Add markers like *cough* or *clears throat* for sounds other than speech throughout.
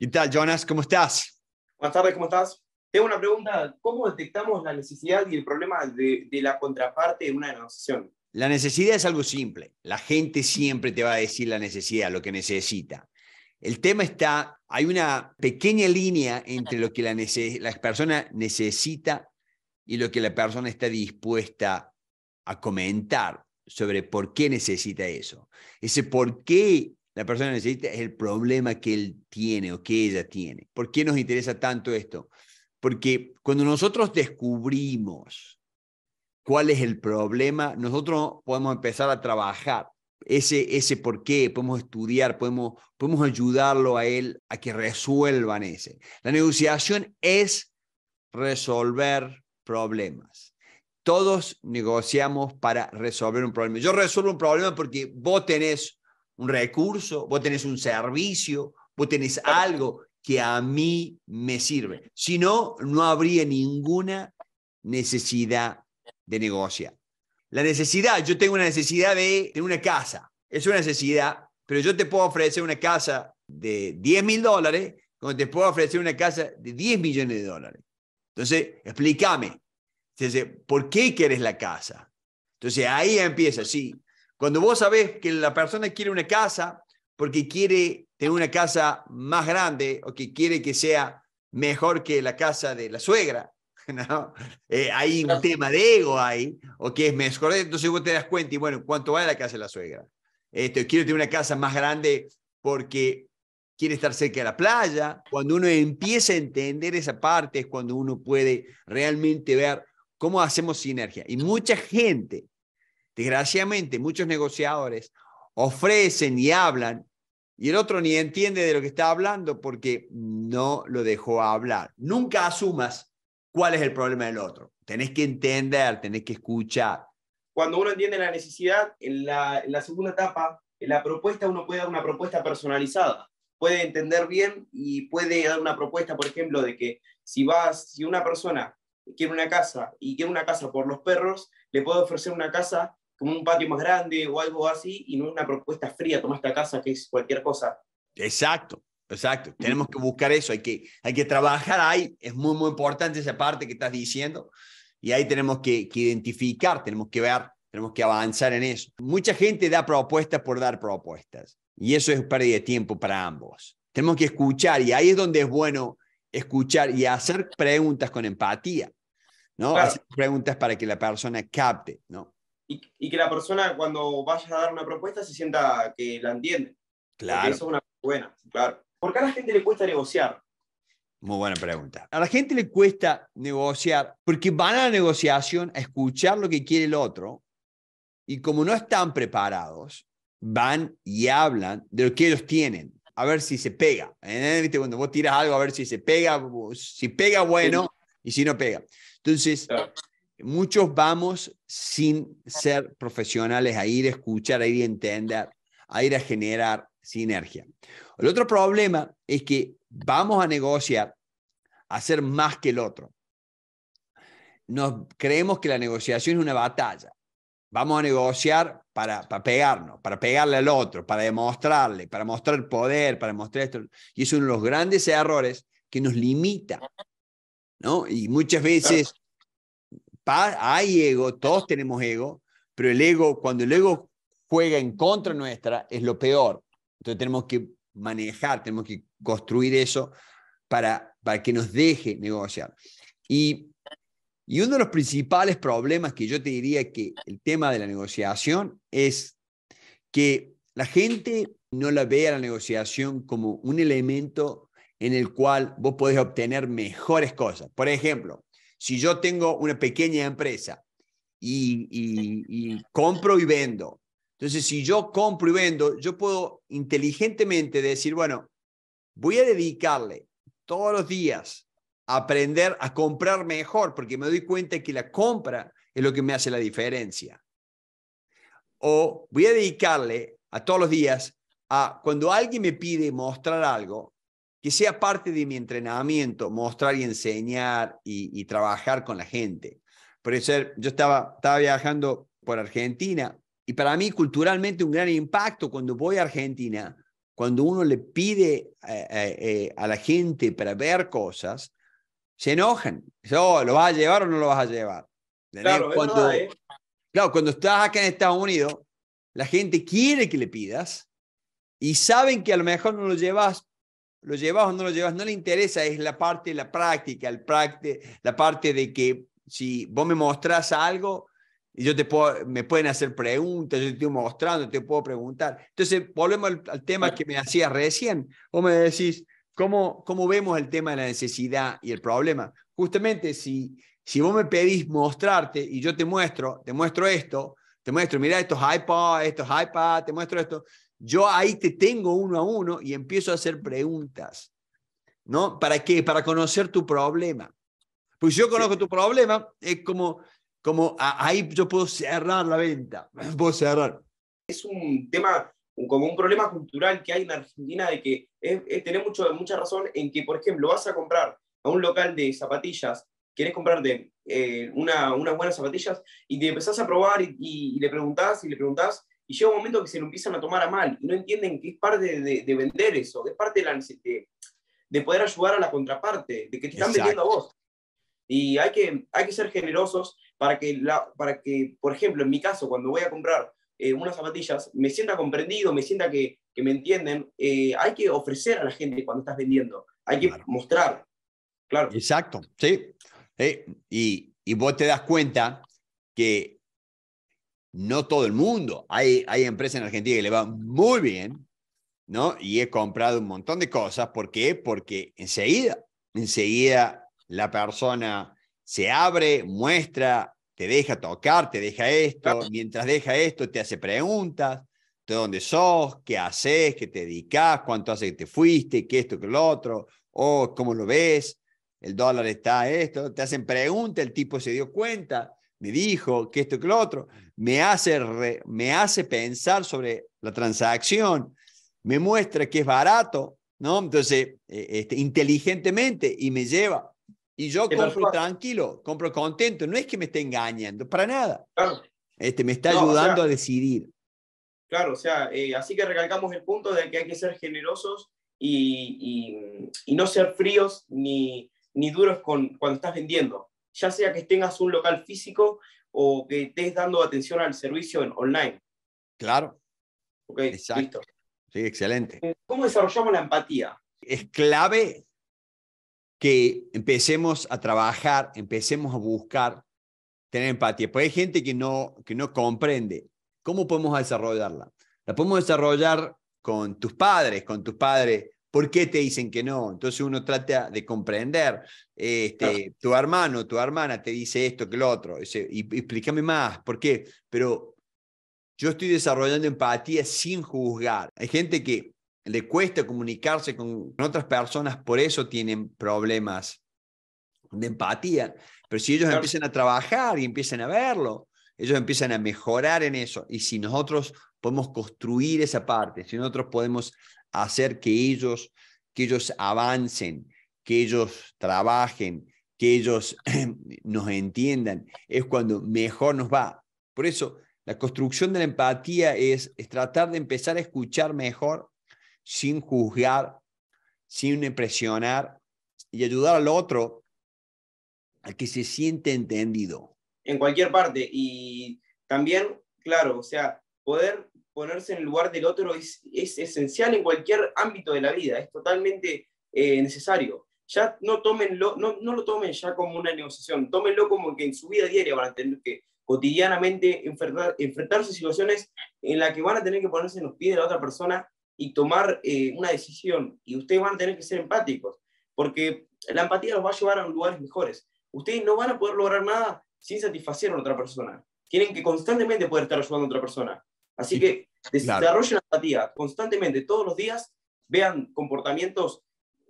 ¿Qué tal, Jonas? ¿Cómo estás? Buenas tardes, ¿cómo estás? Tengo una pregunta. ¿Cómo detectamos la necesidad y el problema de, la contraparte en una negociación? La necesidad es algo simple. La gente siempre te va a decir la necesidad, lo que necesita. El tema está, hay una pequeña línea entre lo que la, la, persona necesita y lo que la persona está dispuesta a comentar sobre por qué necesita eso. Ese por qué la persona necesita es el problema que él tiene o que ella tiene. ¿Por qué nos interesa tanto esto? Porque cuando nosotros descubrimos cuál es el problema, nosotros podemos empezar a trabajar ese, ese por qué, podemos estudiar, podemos, podemos ayudarlo a él a que resuelvan ese. La negociación es resolver problemas. Todos negociamos para resolver un problema. Yo resuelvo un problema porque vos tenés un recurso, vos tenés un servicio, vos tenés algo que a mí me sirve. Si no, no habría ninguna necesidad de negociar. La necesidad, yo tengo una necesidad de tener una casa, es una necesidad, pero yo te puedo ofrecer una casa de 10 mil dólares, como te puedo ofrecer una casa de 10 millones de dólares. Entonces, explícame, entonces, ¿por qué quieres la casa? Entonces ahí empieza, sí, cuando vos sabés que la persona quiere una casa porque quiere tener una casa más grande o que quiere que sea mejor que la casa de la suegra, *laughs* eh, hay un tema de ego ahí, o que es mejor, entonces vos te das cuenta y bueno, ¿cuánto vale la casa de la suegra? Este, quiero tener una casa más grande porque quiere estar cerca de la playa. Cuando uno empieza a entender esa parte es cuando uno puede realmente ver cómo hacemos sinergia. Y mucha gente Desgraciadamente, muchos negociadores ofrecen y hablan y el otro ni entiende de lo que está hablando porque no lo dejó hablar. Nunca asumas cuál es el problema del otro. Tenés que entender, tenés que escuchar. Cuando uno entiende la necesidad, en la, la segunda etapa, en la propuesta, uno puede dar una propuesta personalizada. Puede entender bien y puede dar una propuesta, por ejemplo, de que si, vas, si una persona quiere una casa y quiere una casa por los perros, le puedo ofrecer una casa como un patio más grande o algo así, y no una propuesta fría, toma esta casa que es cualquier cosa. Exacto, exacto. Mm. Tenemos que buscar eso, hay que, hay que trabajar ahí, es muy, muy importante esa parte que estás diciendo, y ahí tenemos que, identificar, tenemos que ver, tenemos que avanzar en eso. Mucha gente da propuestas por dar propuestas, y eso es pérdida de tiempo para ambos. Tenemos que escuchar, y ahí es donde es bueno escuchar y hacer preguntas con empatía, ¿no? Hacer preguntas para que la persona capte, ¿no? y, que la persona cuando vaya a dar una propuesta se sienta que la entiende. Claro. Porque eso es una buena, claro. ¿Por qué a la gente le cuesta negociar? Muy buena pregunta. A la gente le cuesta negociar porque van a la negociación a escuchar lo que quiere el otro y como no están preparados, van y hablan de lo que ellos tienen, a ver si se pega. ¿eh? Cuando vos tiras algo, a ver si se pega, si pega, bueno, y si no pega. Entonces, Muchos vamos sin ser profesionales a ir a escuchar, a ir a entender, a ir a generar sinergia. El otro problema es que vamos a negociar, a ser más que el otro. Nos creemos que la negociación es una batalla. Vamos a negociar para, para pegarnos, para pegarle al otro, para demostrarle, para mostrar el poder, para mostrar esto. Y es uno de los grandes errores que nos limita. ¿no? Y muchas veces hay ego, todos tenemos ego, pero el ego, cuando el ego juega en contra nuestra, es lo peor. Entonces tenemos que manejar, tenemos que construir eso para, para que nos deje negociar. Y, y uno de los principales problemas que yo te diría que el tema de la negociación es que la gente no la ve a la negociación como un elemento en el cual vos podés obtener mejores cosas. Por ejemplo, si yo tengo una pequeña empresa y, compro y vendo, entonces si yo compro y vendo, yo puedo inteligentemente decir, bueno, voy a dedicarle todos los días a aprender a comprar mejor, porque me doy cuenta que la compra es lo que me hace la diferencia. O voy a dedicarle a todos los días a cuando alguien me pide mostrar algo, que sea parte de mi entrenamiento, mostrar y enseñar y, trabajar con la gente. Por eso yo estaba, estaba viajando por Argentina y para mí culturalmente un gran impacto cuando voy a Argentina, cuando uno le pide eh, eh, eh, a la gente para ver cosas, se enojan. Oh, ¿Lo vas a llevar o no lo vas a llevar? cuando, claro, cuando estás acá en Estados Unidos, la gente quiere que le pidas y saben que a lo mejor no lo llevas lo llevas o no lo llevas, no le interesa, es la parte, de la práctica, practe, la parte de que si vos me mostrás algo, yo te puedo, me pueden hacer preguntas, yo te estoy mostrando, te puedo preguntar. Entonces, volvemos al, tema que me hacías recién. Vos me decís, ¿cómo, ¿cómo vemos el tema de la necesidad y el problema? Justamente si, si vos me pedís mostrarte y yo te muestro, te muestro esto, te muestro, mira estos iPods, estos iPads, te muestro esto. Yo ahí te tengo uno a uno y empiezo a hacer preguntas. ¿No? ¿Para qué? Para conocer tu problema. Pues yo conozco tu problema, es como, como ahí yo puedo cerrar la venta. *clears throat* Puedo cerrar. Es un tema como un problema cultural que hay en Argentina de que es, tener mucho, mucha razón en que, por ejemplo, vas a comprar a un local de zapatillas, quieres comprarte eh, una, unas buenas zapatillas y te empezás a probar y, le preguntas y le preguntas y llega un momento que se lo empiezan a tomar a mal y no entienden que es parte de, vender eso, es parte de, poder ayudar a la contraparte, de que te están vendiendo a vos. Y hay que, hay que ser generosos para que, la, para que, por ejemplo, en mi caso, cuando voy a comprar eh, unas zapatillas, me sienta comprendido, me sienta que, que me entienden. Eh, hay que ofrecer a la gente cuando estás vendiendo, hay que mostrar. Claro. Exacto, sí. Eh, y, y vos te das cuenta que no todo el mundo. Hay, hay empresas en Argentina que le van muy bien, ¿no? Y he comprado un montón de cosas. ¿Por qué? Porque enseguida, enseguida la persona se abre, muestra, te deja tocar, te deja esto. Mientras deja esto, te hace preguntas. ¿De dónde sos? ¿Qué haces? ¿Qué te dedicas? ¿Cuánto hace que te fuiste? ¿Qué esto? ¿Qué lo otro? ¿O cómo lo ves? ¿El dólar está esto? Te hacen preguntas, el tipo se dio cuenta me dijo que esto que lo otro, me hace, me hace pensar sobre la transacción, me muestra que es barato, ¿no? Entonces, eh, este, inteligentemente y me lleva. Y yo compro tranquilo, compro contento, no es que me esté engañando, para nada. Este, me está ayudando a decidir. Claro, o sea, eh, así que recalcamos el punto de que hay que ser generosos y, no ser fríos ni, ni duros con, cuando estás vendiendo ya sea que tengas un local físico o que estés dando atención al servicio en online. Claro. Ok, Exacto. listo. Sí, excelente. Eh, ¿Cómo desarrollamos la empatía? Es clave que empecemos a trabajar, empecemos a buscar tener empatía. Porque hay gente que no, que no comprende. ¿Cómo podemos desarrollarla? La podemos desarrollar con tus padres, con tus padres ¿Por qué te dicen que no? Entonces uno trata de comprender. Este, tu hermano, tu hermana te dice esto, que lo otro. y, explícame más, ¿por qué? Pero yo estoy desarrollando empatía sin juzgar. Hay gente que le cuesta comunicarse con, otras personas, por eso tienen problemas de empatía. Pero si ellos empiezan a trabajar y empiezan a verlo, ellos empiezan a mejorar en eso. Y si nosotros podemos construir esa parte, si nosotros podemos hacer que ellos, que ellos avancen, que ellos trabajen, que ellos *clears throat* nos entiendan, es cuando mejor nos va. Por eso, la construcción de la empatía es, tratar de empezar a escuchar mejor sin juzgar, sin impresionar y ayudar al otro a que se siente entendido. En cualquier parte. Y también, claro, o sea, poder ponerse en el lugar del otro es, esencial en cualquier ámbito de la vida, es totalmente eh, necesario. Ya no, no, no lo tomen ya como una negociación, tómenlo como que en su vida diaria van a tener que cotidianamente enfrentarse a situaciones en las que van a tener que ponerse en los pies de la otra persona y tomar eh, una decisión. Y ustedes van a tener que ser empáticos, porque la empatía los va a llevar a lugares mejores. Ustedes no van a poder lograr nada sin satisfacer a otra persona. Tienen que constantemente poder estar ayudando a otra persona. Así que desarrollen la empatía constantemente, todos los días, vean comportamientos,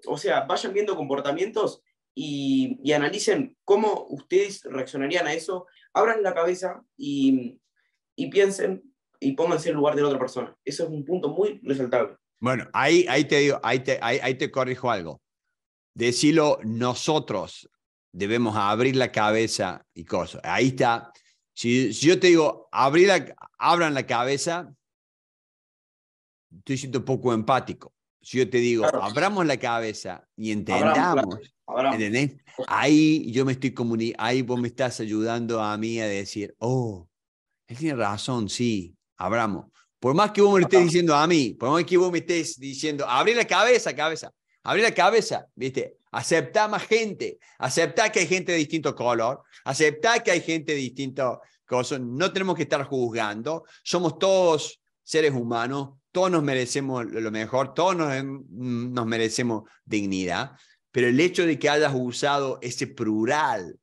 o sea, vayan viendo comportamientos y, analicen cómo ustedes reaccionarían a eso. Abran la cabeza y, piensen y pónganse en el lugar de la otra persona. Eso es un punto muy resaltable. Bueno, ahí, ahí te digo, ahí te, corrijo algo. Decilo, nosotros debemos abrir la cabeza y cosas. Ahí está si, yo te digo, abrí la, abran la cabeza, estoy siendo poco empático. Si yo te digo, abramos la cabeza y entendamos, Ahí yo me estoy ahí vos me estás ayudando a mí a decir, oh, él tiene razón, sí, abramos. Por más que vos me estés diciendo a mí, por más que vos me estés diciendo, abrí la cabeza, cabeza, abrí la cabeza, ¿viste? Acepta más gente. Acepta que hay gente de distinto color. Acepta que hay gente de distinto cosa. No tenemos que estar juzgando. Somos todos seres humanos. Todos nos merecemos lo mejor. Todos nos, mm, merecemos dignidad. Pero el hecho de que hayas usado ese plural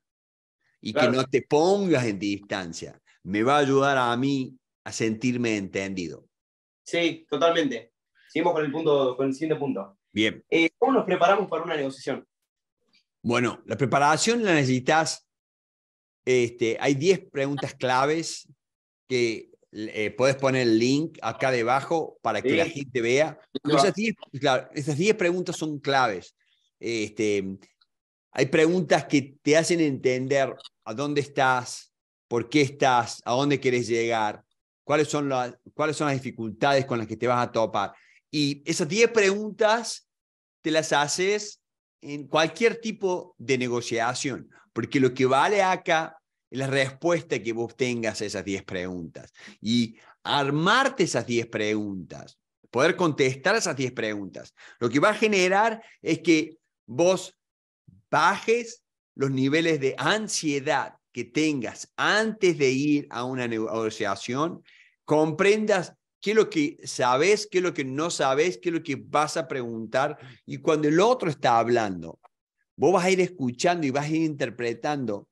y que no te pongas en distancia me va a ayudar a mí a sentirme entendido. Sí, totalmente. Seguimos con el, punto, con el siguiente punto. Bien. Eh, ¿Cómo nos preparamos para una negociación? Bueno, la preparación la necesitas. Este, hay 10 preguntas claves que eh, puedes poner el link acá debajo para que la gente vea. Esas, 10, preguntas son claves. Este, hay preguntas que te hacen entender a dónde estás, por qué estás, a dónde quieres llegar, cuáles son, las, cuáles son las dificultades con las que te vas a topar. Y esas 10 preguntas te las haces en cualquier tipo de negociación, porque lo que vale acá es la respuesta que vos tengas a esas 10 preguntas. Y armarte esas 10 preguntas, poder contestar esas 10 preguntas, lo que va a generar es que vos bajes los niveles de ansiedad que tengas antes de ir a una negociación, comprendas qué es lo que sabes, qué es lo que no sabes, qué es lo que vas a preguntar. Y cuando el otro está hablando, vos vas a ir escuchando y vas a ir interpretando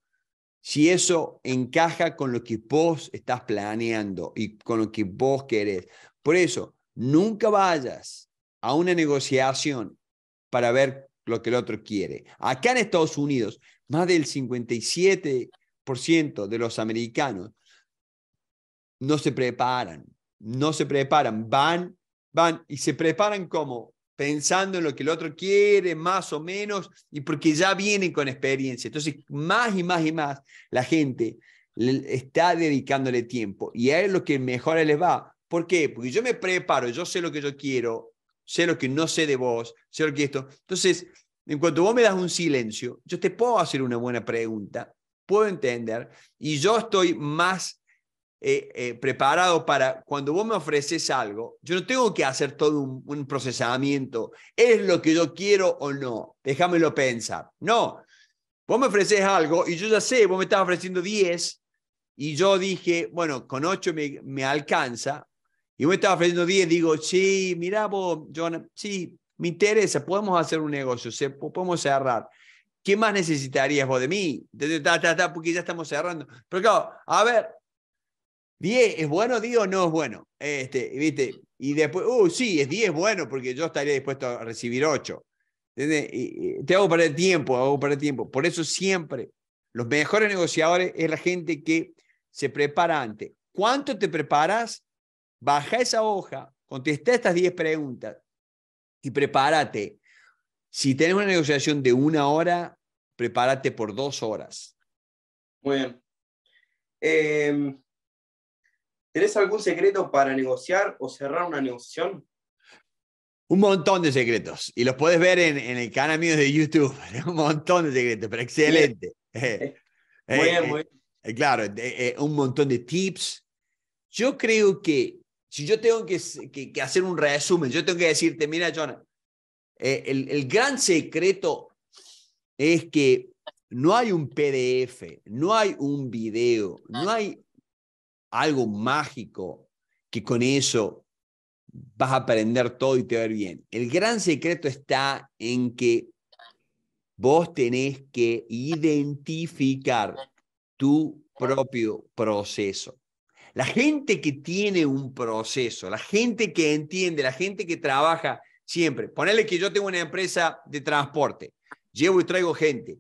si eso encaja con lo que vos estás planeando y con lo que vos querés. Por eso, nunca vayas a una negociación para ver lo que el otro quiere. Acá en Estados Unidos, más del 57% de los americanos no se preparan no se preparan, van, van y se preparan como pensando en lo que el otro quiere, más o menos, y porque ya vienen con experiencia. Entonces, más y más y más la gente está dedicándole tiempo y es lo que mejor les va. ¿Por qué? Porque yo me preparo, yo sé lo que yo quiero, sé lo que no sé de vos, sé lo que esto. Entonces, en cuanto vos me das un silencio, yo te puedo hacer una buena pregunta, puedo entender y yo estoy más eh, eh, preparado para cuando vos me ofreces algo, yo no tengo que hacer todo un, procesamiento. ¿Es lo que yo quiero o no? Déjamelo pensar. No, vos me ofreces algo y yo ya sé, vos me estás ofreciendo 10 y yo dije, bueno, con 8 me, me alcanza. Y vos me estás ofreciendo 10, digo, sí, mira vos, yo sí, me interesa, podemos hacer un negocio, se, podemos cerrar. ¿Qué más necesitarías vos de mí? porque ya estamos cerrando. Pero claro, a ver, 10 es bueno, digo, no es bueno. Este, ¿viste? Y después, uh, sí, es 10 bueno porque yo estaría dispuesto a recibir 8. te hago para el tiempo, hago para el tiempo. Por eso siempre los mejores negociadores es la gente que se prepara antes. ¿Cuánto te preparas? Baja esa hoja, contesta estas 10 preguntas y prepárate. Si tienes una negociación de una hora, prepárate por dos horas. Muy bien. Em, ¿Tenés algún secreto para negociar o cerrar una negociación? Un montón de secretos. Y los puedes ver en, el canal mío de YouTube. *laughs* Un montón de secretos, pero excelente. Eh, *laughs* muy bien, eh, muy bien. Eh, claro, un montón de tips. Yo creo que si yo tengo que, hacer un resumen, yo tengo que decirte, mira, John, el gran secreto es que no hay un PDF, no hay un video, no hay algo mágico que con eso vas a aprender todo y te va a ir bien. El gran secreto está en que vos tenés que identificar tu propio proceso. La gente que tiene un proceso, la gente que entiende, la gente que trabaja siempre, ponele que yo tengo una empresa de transporte, llevo y traigo gente.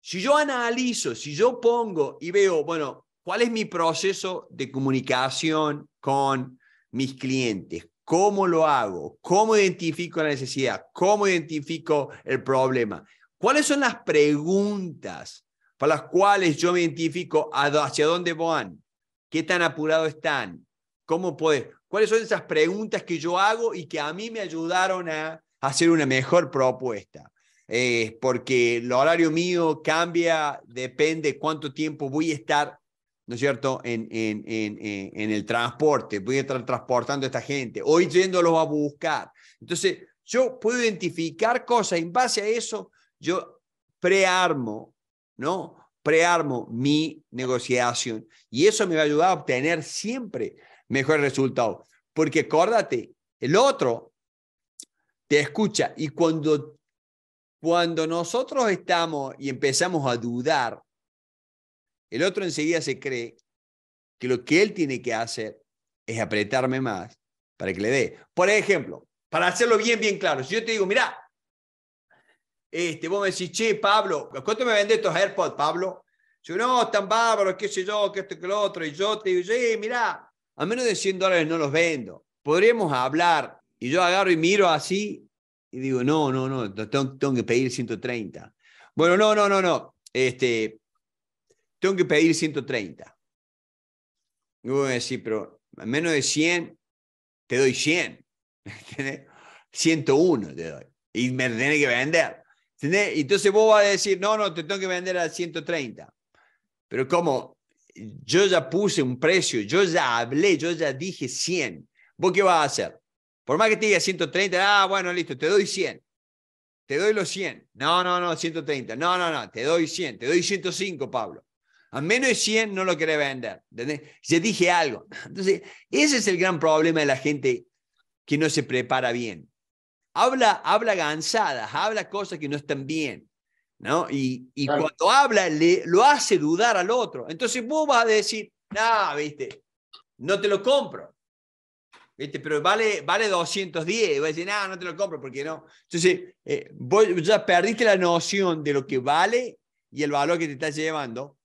Si yo analizo, si yo pongo y veo, bueno, ¿Cuál es mi proceso de comunicación con mis clientes? ¿Cómo lo hago? ¿Cómo identifico la necesidad? ¿Cómo identifico el problema? ¿Cuáles son las preguntas para las cuales yo me identifico hacia dónde van? ¿Qué tan apurado están? ¿Cómo puedes ¿Cuáles son esas preguntas que yo hago y que a mí me ayudaron a hacer una mejor propuesta? Eh, porque el horario mío cambia, depende cuánto tiempo voy a estar ¿no es cierto?, en, en, en, en, el transporte, voy a estar transportando a esta gente, o yéndolos a buscar. Entonces, yo puedo identificar cosas, en base a eso, yo prearmo, ¿no? Prearmo mi negociación y eso me va a ayudar a obtener siempre mejores resultados. Porque acuérdate, el otro te escucha y cuando, cuando nosotros estamos y empezamos a dudar, el otro enseguida se cree que lo que él tiene que hacer es apretarme más para que le dé. Por ejemplo, para hacerlo bien, bien claro, si yo te digo, mira, este, vos me decís, che, Pablo, ¿cuánto me vendes estos AirPods, Pablo? Yo, no, están bárbaros, qué sé yo, que esto, qué lo otro. Y yo te digo, sí, mira, a menos de 100 dólares no los vendo. Podríamos hablar. Y yo agarro y miro así y digo, no, no, no, tengo, tengo que pedir 130. Bueno, no, no, no, no. Este, tengo que pedir 130. Y voy a decir, pero menos de 100, te doy 100. *laughs* ¿Entendés? 101 te doy. Y me tenés que vender. ¿Entendés? Entonces vos vas a decir, no, no, te tengo que vender a 130. Pero como yo ya puse un precio, yo ya hablé, yo ya dije 100, ¿vos qué vas a hacer? Por más que te diga 130, ah, bueno, listo, te doy 100. Te doy los 100. No, no, no, 130. No, no, no, te doy 100. Te doy 105, Pablo. A menos de 100 no lo quiere vender. Ya dije algo. Entonces, ese es el gran problema de la gente que no se prepara bien. Habla, habla gansadas, habla cosas que no están bien. ¿no? Y, cuando habla, le, lo hace dudar al otro. Entonces vos vas a decir, no, viste, no te lo compro. ¿Viste? Pero vale, vale 210. Y vas a decir, no, no te lo compro porque no. Entonces, eh, vos ya perdiste la noción de lo que vale y el valor que te estás llevando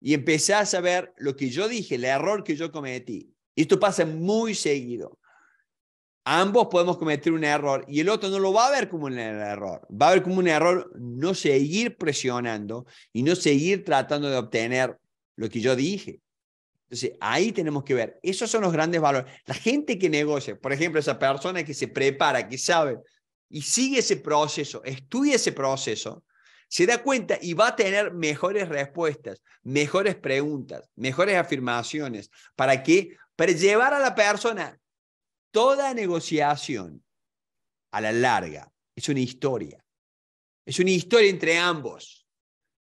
y empezás a ver lo que yo dije, el error que yo cometí. esto pasa muy seguido. Ambos podemos cometer un error y el otro no lo va a ver como un error. Va a ver como un error no seguir presionando y no seguir tratando de obtener lo que yo dije. Entonces, ahí tenemos que ver. Esos son los grandes valores. La gente que negocia, por ejemplo, esa persona que se prepara, que sabe y sigue ese proceso, estudia ese proceso, se da cuenta y va a tener mejores respuestas, mejores preguntas, mejores afirmaciones. ¿Para qué? Para llevar a la persona toda negociación a la larga. Es una historia. Es una historia entre ambos,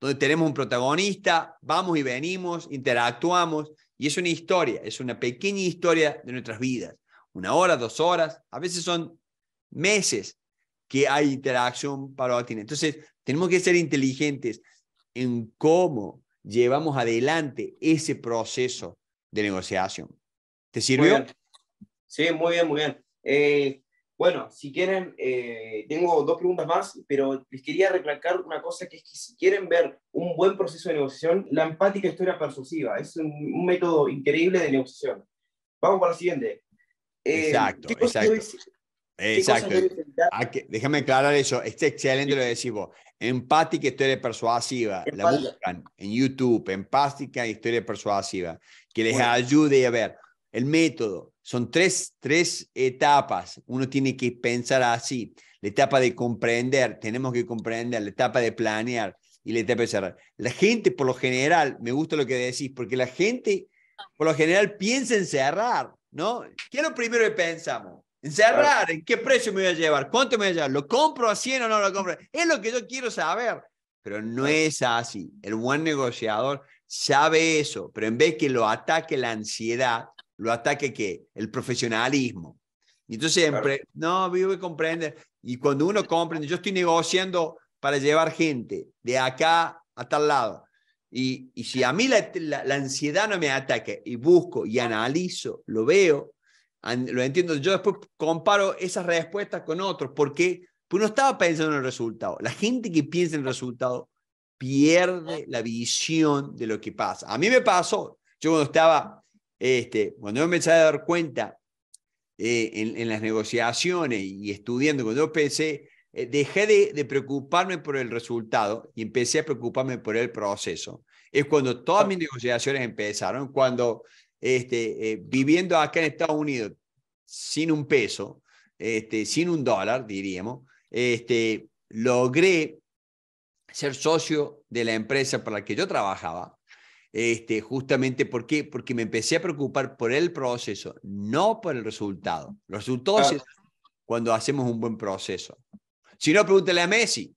donde tenemos un protagonista, vamos y venimos, interactuamos, y es una historia, es una pequeña historia de nuestras vidas. Una hora, dos horas, a veces son meses que hay interacción para tiene Entonces, tenemos que ser inteligentes en cómo llevamos adelante ese proceso de negociación. ¿Te sirvió? sí, muy bien, muy bien. Eh, bueno, si quieren, eh, tengo dos preguntas más, pero les quería recalcar una cosa que es que si quieren ver un buen proceso de negociación, la empática historia persuasiva es un, método increíble de negociación. Vamos para la siguiente. Eh, exacto, exacto. Exacto. déjame aclarar eso. está excelente que decís vos Empática historia persuasiva. La buscan en YouTube. Empática historia persuasiva. Que les ayude a ver el método. Son tres, tres etapas. Uno tiene que pensar así. La etapa de comprender. Tenemos que comprender. La etapa de planear. Y la etapa de cerrar. La gente, por lo general, me gusta lo que decís, porque la gente, por lo general, piensa en cerrar. ¿No? ¿Qué es lo primero que pensamos? Encerrar, ¿en qué precio me voy a llevar? ¿Cuánto me voy a llevar? ¿Lo compro a 100 o no lo compro? Es lo que yo quiero saber. Pero no es así. El buen negociador sabe eso, pero en vez que lo ataque la ansiedad, lo ataque qué? El profesionalismo. Y entonces siempre, no, vivo y comprender. Y cuando uno comprende, yo estoy negociando para llevar gente de acá a tal lado. Y, si a mí la, ansiedad no me ataque y busco y analizo, lo veo, lo entiendo. Yo después comparo esas respuestas con otros. Porque uno pues, estaba pensando en el resultado. La gente que piensa en el resultado pierde la visión de lo que pasa. A mí me pasó, yo cuando estaba, este, cuando yo empecé a dar cuenta eh, en, las negociaciones y estudiando, cuando yo pensé, eh, dejé de, de, preocuparme por el resultado y empecé a preocuparme por el proceso. Es cuando todas mis negociaciones empezaron, cuando este, eh, viviendo acá en Estados Unidos sin un peso, este, sin un dólar, diríamos, este, logré ser socio de la empresa para la que yo trabajaba, este, justamente porque, porque me empecé a preocupar por el proceso, no por el resultado. Los resultados es cuando hacemos un buen proceso. Si no, pregúntale a Messi.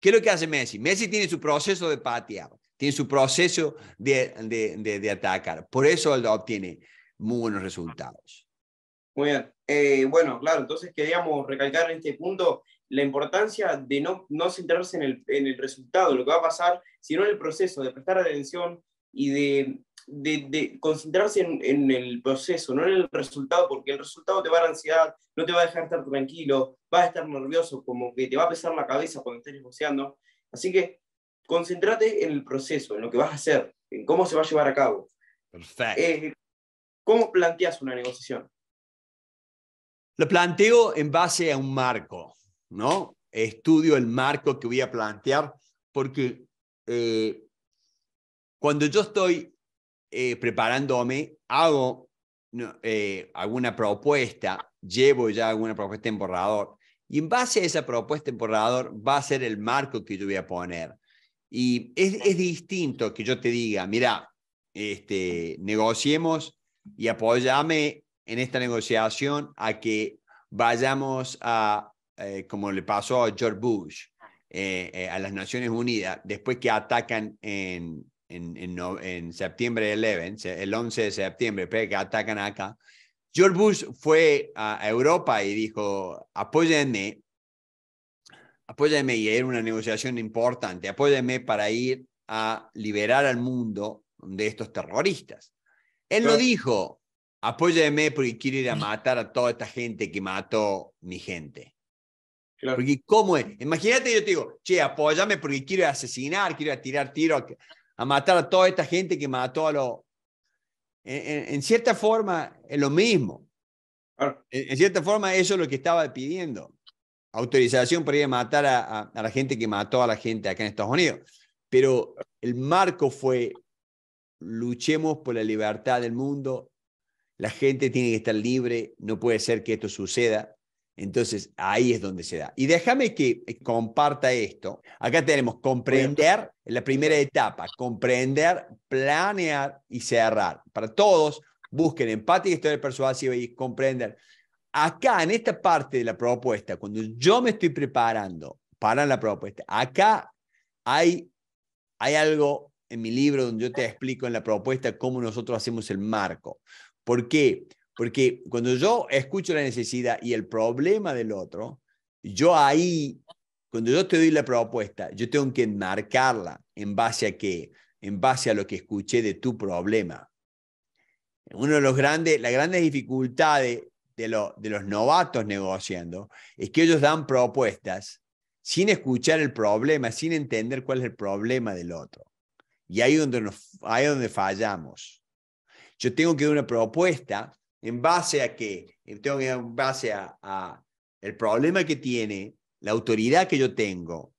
¿Qué es lo que hace Messi? Messi tiene su proceso de patear tiene su proceso de, atacar. Por eso él obtiene muy buenos resultados. Muy bien. Eh, bueno, claro, entonces queríamos recalcar en este punto la importancia de no, no centrarse en el, en el, resultado, lo que va a pasar, sino en el proceso, de prestar atención y de, de, concentrarse en, en, el proceso, no en el resultado, porque el resultado te va a dar ansiedad, no te va a dejar estar tranquilo, vas a estar nervioso, como que te va a pesar la cabeza cuando estés negociando. Así que Concéntrate en el proceso, en lo que vas a hacer, en cómo se va a llevar a cabo. Perfecto. Eh, ¿Cómo planteas una negociación? Lo planteo en base a un marco, ¿no? Estudio el marco que voy a plantear porque eh, cuando yo estoy eh, preparándome, hago alguna propuesta, llevo ya alguna propuesta en borrador, y en base a esa propuesta en borrador va a ser el marco que yo voy a poner. Y es, distinto que yo te diga, mira, este, negociemos y apoyame en esta negociación a que vayamos a, eh, como le pasó a George Bush, eh, eh, a las Naciones Unidas, después que atacan en, en, en, en septiembre 11, el 11 de septiembre, después que atacan acá, George Bush fue a Europa y dijo, apóyenme apóyame y era una negociación importante, apóyame para ir a liberar al mundo de estos terroristas. Él no dijo, apóyame porque quiero ir a mm. matar a toda esta gente que mató mi gente. Claro. Porque cómo es, imagínate yo te digo, che, apóyame porque quiero asesinar, quiero tirar tiro, a, matar a toda esta gente que mató a los... En, cierta forma es lo mismo. en, cierta forma eso es lo que estaba pidiendo autorización para ir a matar a, la gente que mató a la gente acá en Estados Unidos. Pero el marco fue, luchemos por la libertad del mundo, la gente tiene que estar libre, no puede ser que esto suceda. Entonces, ahí es donde se da. Y déjame que eh, comparta esto. Acá tenemos comprender, la primera etapa, comprender, planear y cerrar. Para todos, busquen empatía y historia persuasiva y comprender acá en esta parte de la propuesta, cuando yo me estoy preparando para la propuesta, acá hay, hay algo en mi libro donde yo te explico en la propuesta cómo nosotros hacemos el marco. ¿Por qué? Porque cuando yo escucho la necesidad y el problema del otro, yo ahí, cuando yo te doy la propuesta, yo tengo que enmarcarla en base a qué, en base a lo que escuché de tu problema. Uno de los grandes, las grandes dificultades de, de los novatos negociando es que ellos dan propuestas sin escuchar el problema, sin entender cuál es el problema del otro. Y ahí donde nos, donde fallamos. Yo tengo que dar una propuesta en base a qué? tengo que dar en base a, a el problema que tiene, la autoridad que yo tengo,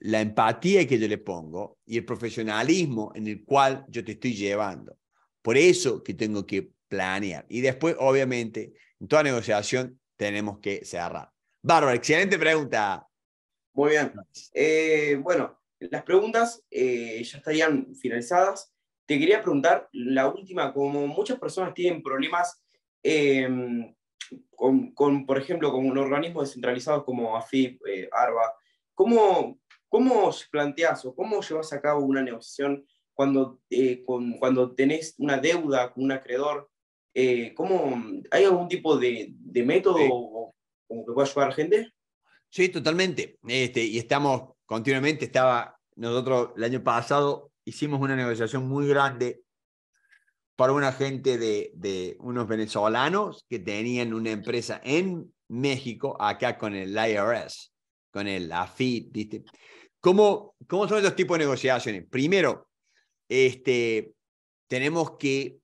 la empatía que yo le pongo y el profesionalismo en el cual yo te estoy llevando. Por eso que tengo que planear. Y después, obviamente, en toda negociación tenemos que cerrar. Bárbara, excelente pregunta. Muy bien. Eh, bueno, las preguntas eh, ya estarían finalizadas. Te quería preguntar, la última, como muchas personas tienen problemas em, con, por ejemplo, con organismos descentralizados como AFIP, eh, ARBA, ¿cómo, ¿cómo planteas o cómo llevas a cabo una negociación cuando, cuando tenés una deuda con un acreedor eh, ¿cómo, ¿hay algún tipo de, método como que pueda ayudar a gente? Sí, totalmente. Este, y estamos continuamente, estaba nosotros el año pasado hicimos una negociación muy grande para una gente de, unos venezolanos que tenían una empresa en México, acá con el IRS, con el AFIT, ¿viste? ¿Cómo, ¿Cómo son estos tipos de negociaciones? Primero, este, tenemos que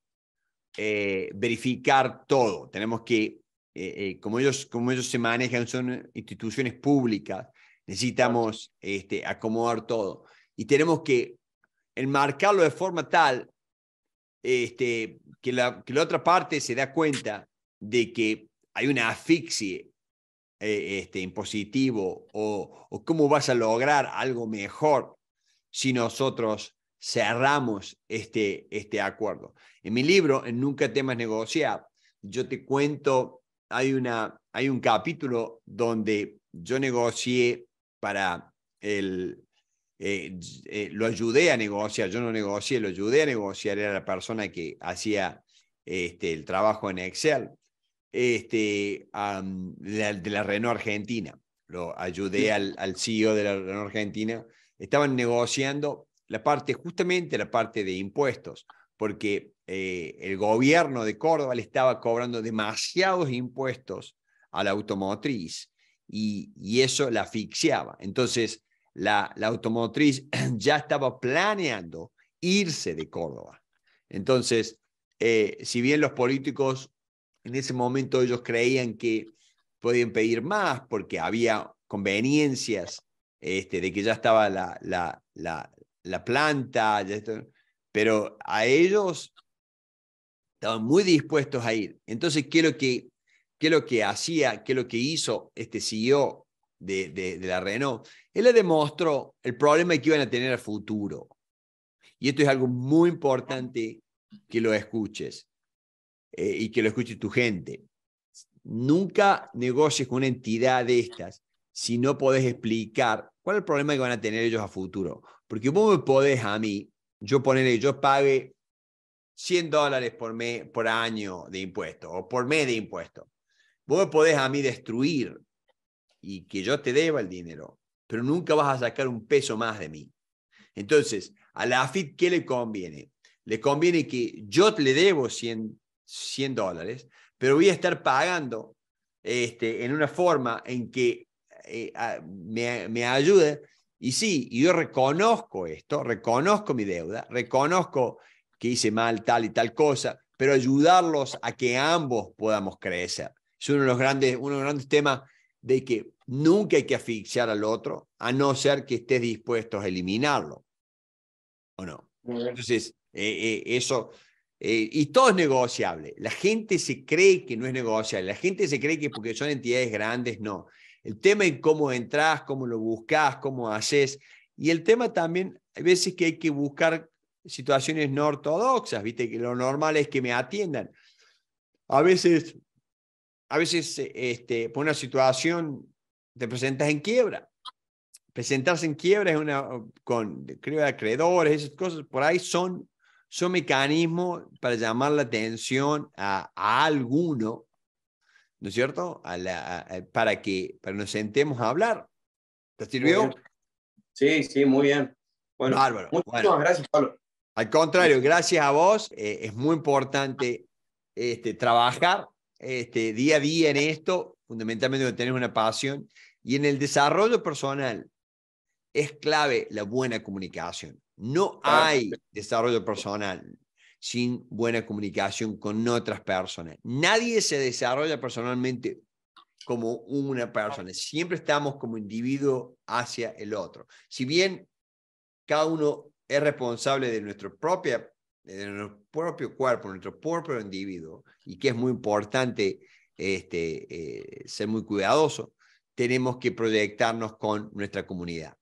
eh, verificar todo, tenemos que, eh, eh, como, ellos, como ellos se manejan, son instituciones públicas, necesitamos este, acomodar todo y tenemos que enmarcarlo de forma tal este, que, la, que la otra parte se da cuenta de que hay una asfixia este, impositivo o, cómo vas a lograr algo mejor si nosotros cerramos este, este acuerdo. En mi libro, en Nunca temas negociar, yo te cuento, hay, una, hay un capítulo donde yo negocié para el... Eh, eh, lo ayudé a negociar, yo no negocié, lo ayudé a negociar, era la persona que hacía este, el trabajo en Excel, este, de la Renault Argentina. Lo ayudé al, al CEO de la Renault Argentina. Estaban negociando la parte, justamente la parte de impuestos, porque eh, el gobierno de Córdoba le estaba cobrando demasiados impuestos a la automotriz y, eso la asfixiaba. Entonces, la, la, automotriz *clears throat* ya estaba planeando irse de Córdoba. Entonces, eh, si bien los políticos en ese momento ellos creían que podían pedir más porque había conveniencias este, de que ya estaba la, la, la, la planta, pero a ellos estaban muy dispuestos a ir. Entonces, ¿qué es lo que, qué lo que hacía, qué es lo que hizo este CEO de, la Renault? Él le demostró el problema que iban a tener al futuro. Y esto es algo muy importante que lo escuches eh, y que lo escuche tu gente. Nunca negocies con una entidad de estas si no podés explicar cuál es el problema que van a tener ellos a futuro. Porque vos me podés a mí, yo ponerle, yo pague 100 dólares por, por año de impuesto, o por mes de impuesto. Vos me podés a mí destruir y que yo te deba el dinero, pero nunca vas a sacar un peso más de mí. Entonces, a la fit ¿qué le conviene? Le conviene que yo le debo 100, dólares, pero voy a estar pagando este, en una forma en que eh, me, me ayuda. Y sí, yo reconozco esto, reconozco mi deuda, reconozco que hice mal tal y tal cosa, pero ayudarlos a que ambos podamos crecer. Es uno de los grandes, uno grandes temas de que nunca hay que asfixiar al otro, a no ser que estés dispuesto a eliminarlo. ¿O no? Entonces, eh, eh, eso, y todo es negociable. La gente se cree que no es negociable, la gente se cree que porque son entidades grandes, no. El tema es cómo entras, cómo lo buscas, cómo haces. Y el tema también, hay veces que hay que buscar situaciones no ortodoxas, ¿viste? Que lo normal es que me atiendan. A veces, a veces este, por una situación te presentas en quiebra. Presentarse en quiebra es una, con, creo, acreedores, esas cosas, por ahí son, son mecanismos para llamar la atención a alguno ¿no es cierto? A la, para que para nos sentemos a hablar. ¿Te sirvió? Sí, sí, muy bien. Bueno, Bárbaro. Muchísimas gracias, Pablo. Al contrario, gracias a vos. Eh, es muy importante este, trabajar este, día a día en esto, fundamentalmente cuando tenés una pasión. Y en el desarrollo personal es clave la buena comunicación. No hay desarrollo personal, sin buena comunicación con otras personas. Nadie se desarrolla personalmente como una persona. Siempre estamos como individuo hacia el otro. Si bien cada uno es responsable de nuestro, de nuestro propio cuerpo, nuestro propio individuo, y que es muy importante este, eh, ser muy cuidadoso, tenemos que proyectarnos con nuestra comunidad.